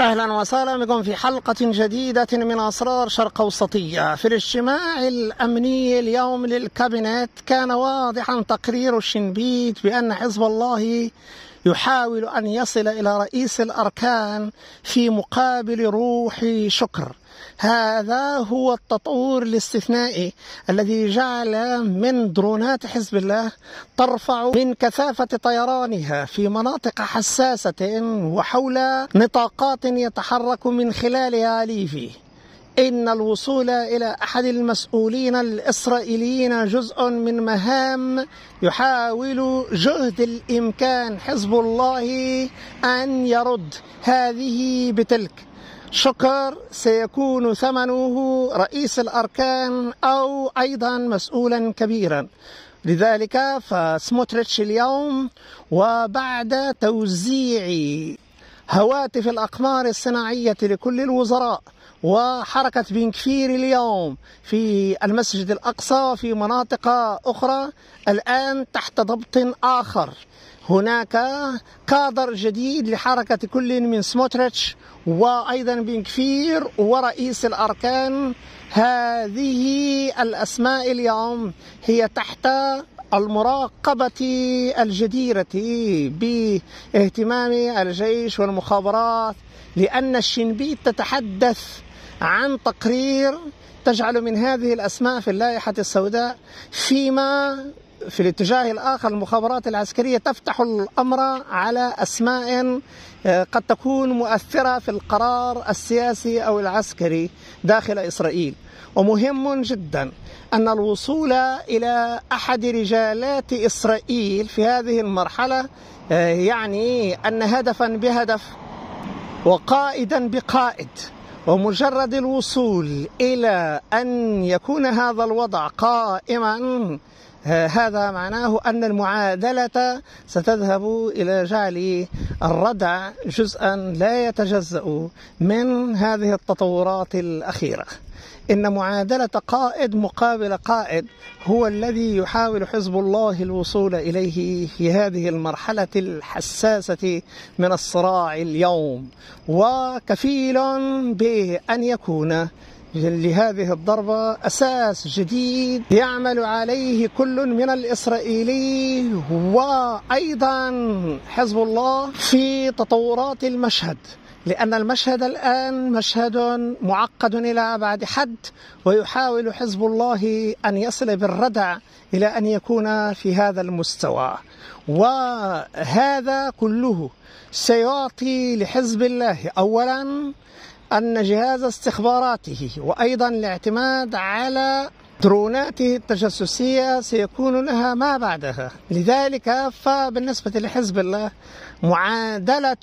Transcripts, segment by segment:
أهلا وسهلا بكم في حلقة جديدة من أسرار شرق أوسطية في الاجتماع الأمني اليوم للكابينت كان واضحا تقرير الشنبيت بأن حزب الله يحاول أن يصل إلى رئيس الأركان في مقابل روح شكر هذا هو التطور الاستثنائي الذي جعل من درونات حزب الله ترفع من كثافة طيرانها في مناطق حساسة وحول نطاقات يتحرك من خلالها ليفي إن الوصول إلى أحد المسؤولين الإسرائيليين جزء من مهام يحاول جهد الإمكان حزب الله أن يرد هذه بتلك شكر سيكون ثمنه رئيس الأركان أو أيضا مسؤولا كبيرا لذلك فسموتريتش اليوم وبعد توزيع هواتف الأقمار الصناعية لكل الوزراء وحركة بنكفير اليوم في المسجد الأقصى وفي مناطق أخرى الآن تحت ضبط آخر هناك كادر جديد لحركة كل من سموتريتش وأيضا بن كفير ورئيس الأركان هذه الأسماء اليوم هي تحت المراقبة الجديرة باهتمام الجيش والمخابرات لأن الشنبيت تتحدث عن تقرير تجعل من هذه الأسماء في اللائحة السوداء فيما في الاتجاه الآخر المخابرات العسكرية تفتح الأمر على أسماء آه، قد تكون مؤثرة في القرار السياسي أو العسكري داخل إسرائيل ومهم جدا أن الوصول إلى أحد رجالات إسرائيل في هذه المرحلة آه، يعني أن هدفا بهدف وقائدا بقائد ومجرد الوصول إلى أن يكون هذا الوضع قائما آه، هذا معناه أن المعادلة ستذهب إلى جعل الردع جزءا لا يتجزأ من هذه التطورات الأخيرة إن معادلة قائد مقابل قائد هو الذي يحاول حزب الله الوصول إليه في هذه المرحلة الحساسة من الصراع اليوم وكفيل بأن يكون لهذه الضربة أساس جديد يعمل عليه كل من الإسرائيلي وأيضا حزب الله في تطورات المشهد لأن المشهد الآن مشهد معقد إلى أبعد حد ويحاول حزب الله أن يصل بالردع إلى أن يكون في هذا المستوى وهذا كله سيعطي لحزب الله أولا أن جهاز استخباراته وأيضا الاعتماد على دروناته التجسسية سيكون لها ما بعدها لذلك فبالنسبة لحزب الله معادلة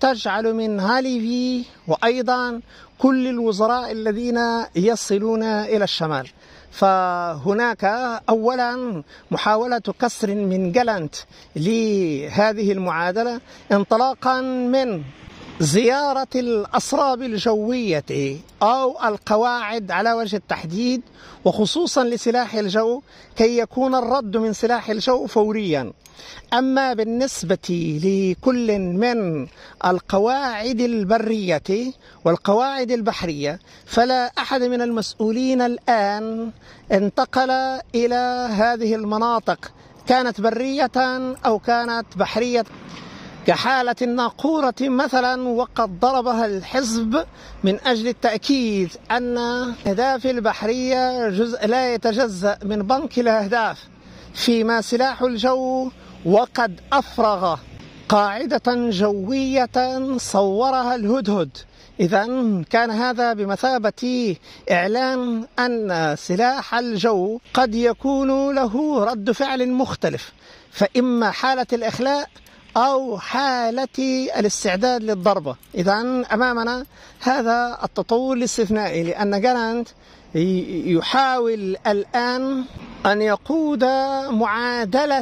تجعل من هاليفي وأيضا كل الوزراء الذين يصلون إلى الشمال فهناك أولا محاولة كسر من جلنت لهذه المعادلة انطلاقا من زيارة الأسراب الجوية أو القواعد على وجه التحديد وخصوصا لسلاح الجو كي يكون الرد من سلاح الجو فوريا أما بالنسبة لكل من القواعد البرية والقواعد البحرية فلا أحد من المسؤولين الآن انتقل إلى هذه المناطق كانت برية أو كانت بحرية كحالة الناقورة مثلا وقد ضربها الحزب من أجل التأكيد أن أهداف البحرية جزء لا يتجزأ من بنك الأهداف فيما سلاح الجو وقد أفرغ قاعدة جوية صورها الهدهد إذا كان هذا بمثابة إعلان أن سلاح الجو قد يكون له رد فعل مختلف فإما حالة الإخلاء أو حالة الاستعداد للضربة إذا أمامنا هذا التطور الاستثنائي لأن جالانت يحاول الآن أن يقود معادلة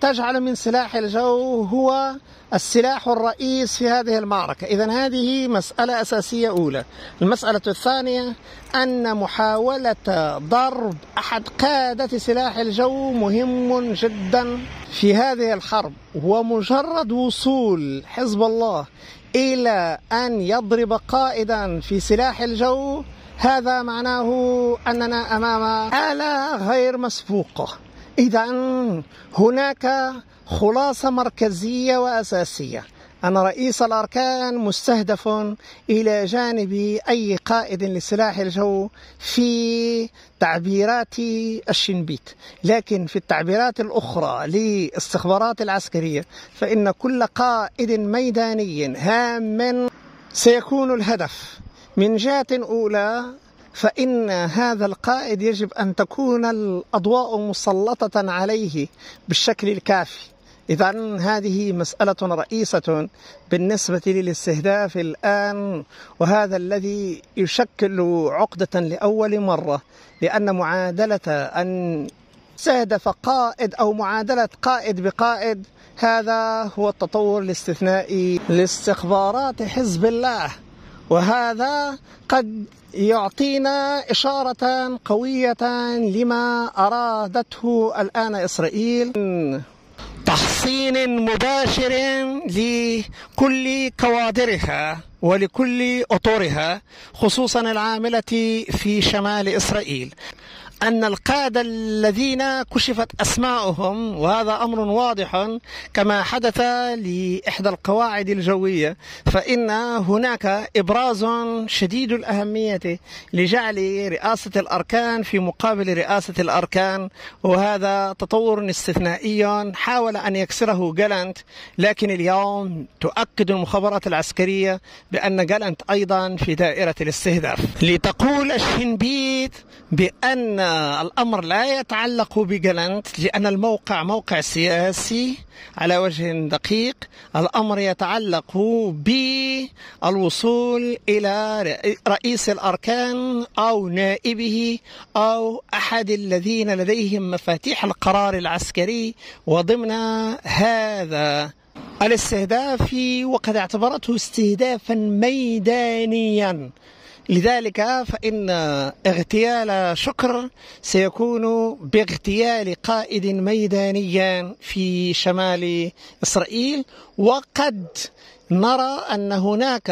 تجعل من سلاح الجو هو السلاح الرئيس في هذه المعركة إذا هذه مسألة أساسية أولى المسألة الثانية أن محاولة ضرب أحد قادة سلاح الجو مهم جدا في هذه الحرب ومجرد وصول حزب الله إلى أن يضرب قائدا في سلاح الجو هذا معناه أننا أمام آلة غير مسبوقة إذا هناك خلاصة مركزية وأساسية أن رئيس الأركان مستهدف إلى جانب أي قائد لسلاح الجو في تعبيرات الشنبيت لكن في التعبيرات الأخرى للاستخبارات العسكرية فإن كل قائد ميداني هام سيكون الهدف من جهة أولى فإن هذا القائد يجب أن تكون الأضواء مسلطة عليه بالشكل الكافي إذا هذه مسألة رئيسة بالنسبة للاستهداف الآن وهذا الذي يشكل عقدة لأول مرة لأن معادلة أن استهدف قائد أو معادلة قائد بقائد هذا هو التطور الاستثنائي لاستخبارات حزب الله وهذا قد يعطينا إشارة قوية لما أرادته الآن إسرائيل تحصين مباشر لكل كوادرها ولكل أطورها خصوصا العاملة في شمال إسرائيل أن القادة الذين كشفت أسماؤهم وهذا أمر واضح كما حدث لإحدى القواعد الجوية فإن هناك إبراز شديد الأهمية لجعل رئاسة الأركان في مقابل رئاسة الأركان وهذا تطور استثنائي حاول أن يكسره جالانت لكن اليوم تؤكد المخابرات العسكرية بأن جالانت أيضا في دائرة الاستهداف لتقول الشنبيت بأن الأمر لا يتعلق بجلنت لأن الموقع موقع سياسي على وجه دقيق الأمر يتعلق بالوصول إلى رئيس الأركان أو نائبه أو أحد الذين لديهم مفاتيح القرار العسكري وضمن هذا الاستهداف وقد اعتبرته استهدافا ميدانيا لذلك فإن اغتيال شكر سيكون باغتيال قائد ميداني في شمال إسرائيل وقد نرى أن هناك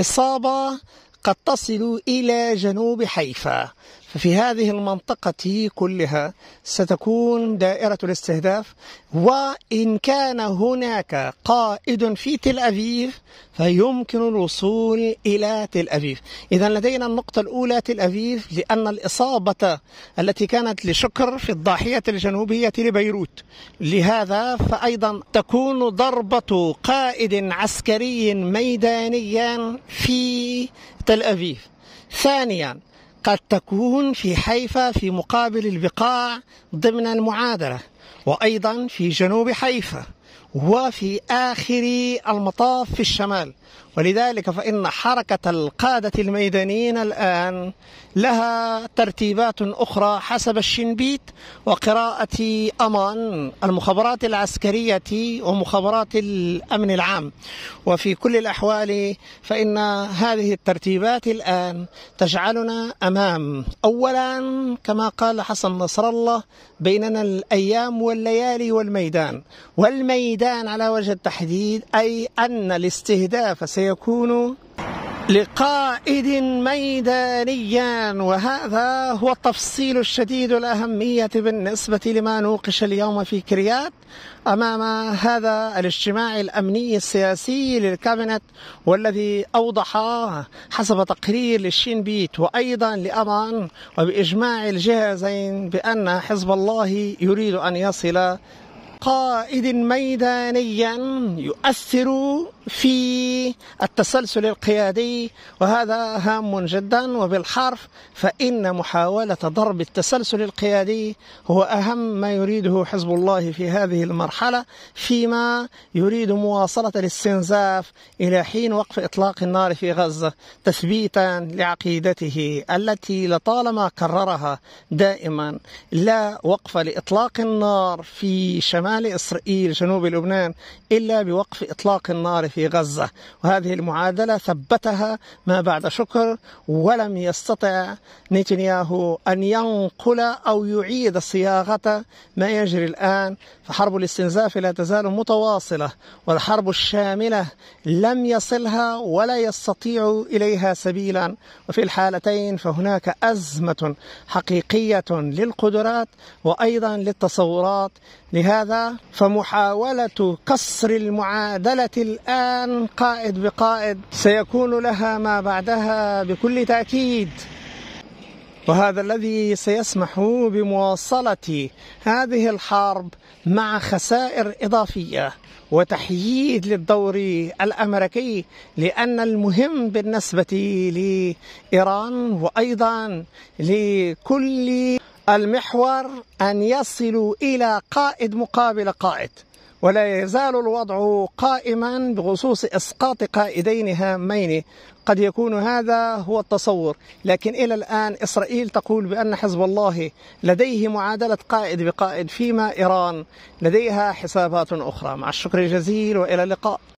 إصابة قد تصل إلى جنوب حيفا ففي هذه المنطقة كلها ستكون دائرة الاستهداف وإن كان هناك قائد في تل أبيب فيمكن الوصول إلى تل أبيب إذا لدينا النقطة الأولى تل أبيب لأن الإصابة التي كانت لشكر في الضاحية الجنوبية لبيروت لهذا فأيضا تكون ضربة قائد عسكري ميدانيا في تل أبيب ثانيا قد تكون في حيفا في مقابل البقاع ضمن المعادلة وأيضا في جنوب حيفا وفي آخر المطاف في الشمال ولذلك فإن حركة القادة الميدانيين الآن لها ترتيبات أخرى حسب الشنبيت وقراءة أمان المخابرات العسكرية ومخابرات الأمن العام وفي كل الأحوال فإن هذه الترتيبات الآن تجعلنا أمام أولا كما قال حسن نصر الله بيننا الأيام والليالي والميدان والميدان بناء على وجه التحديد أي أن الاستهداف سيكون لقائد ميدانيا وهذا هو التفصيل الشديد الأهمية بالنسبة لما نوقش اليوم في كريات أمام هذا الاجتماع الأمني السياسي للكابينت والذي أوضح حسب تقرير للشين بيت وأيضا لأمان وبإجماع الجهازين بأن حزب الله يريد أن يصل قائد ميدانيا يؤثر في التسلسل القيادي وهذا هام جدا وبالحرف فإن محاولة ضرب التسلسل القيادي هو أهم ما يريده حزب الله في هذه المرحلة فيما يريد مواصلة الاستنزاف إلى حين وقف إطلاق النار في غزة تثبيتا لعقيدته التي لطالما كررها دائما لا وقف لإطلاق النار في شمال إسرائيل جنوب لبنان إلا بوقف إطلاق النار في في غزة وهذه المعادلة ثبتها ما بعد شكر ولم يستطع نتنياهو أن ينقل أو يعيد صياغة ما يجري الآن فحرب الاستنزاف لا تزال متواصلة والحرب الشاملة لم يصلها ولا يستطيع إليها سبيلا وفي الحالتين فهناك أزمة حقيقية للقدرات وأيضا للتصورات لهذا فمحاولة قصر المعادلة الآن قائد بقائد سيكون لها ما بعدها بكل تأكيد وهذا الذي سيسمح بمواصلة هذه الحرب مع خسائر إضافية وتحييد للدور الأمريكي لأن المهم بالنسبة لإيران وأيضا لكل المحور أن يصلوا إلى قائد مقابل قائد ولا يزال الوضع قائما بخصوص اسقاط قائدين هامين قد يكون هذا هو التصور لكن الى الان اسرائيل تقول بان حزب الله لديه معادله قائد بقائد فيما ايران لديها حسابات اخرى مع الشكر الجزيل والى اللقاء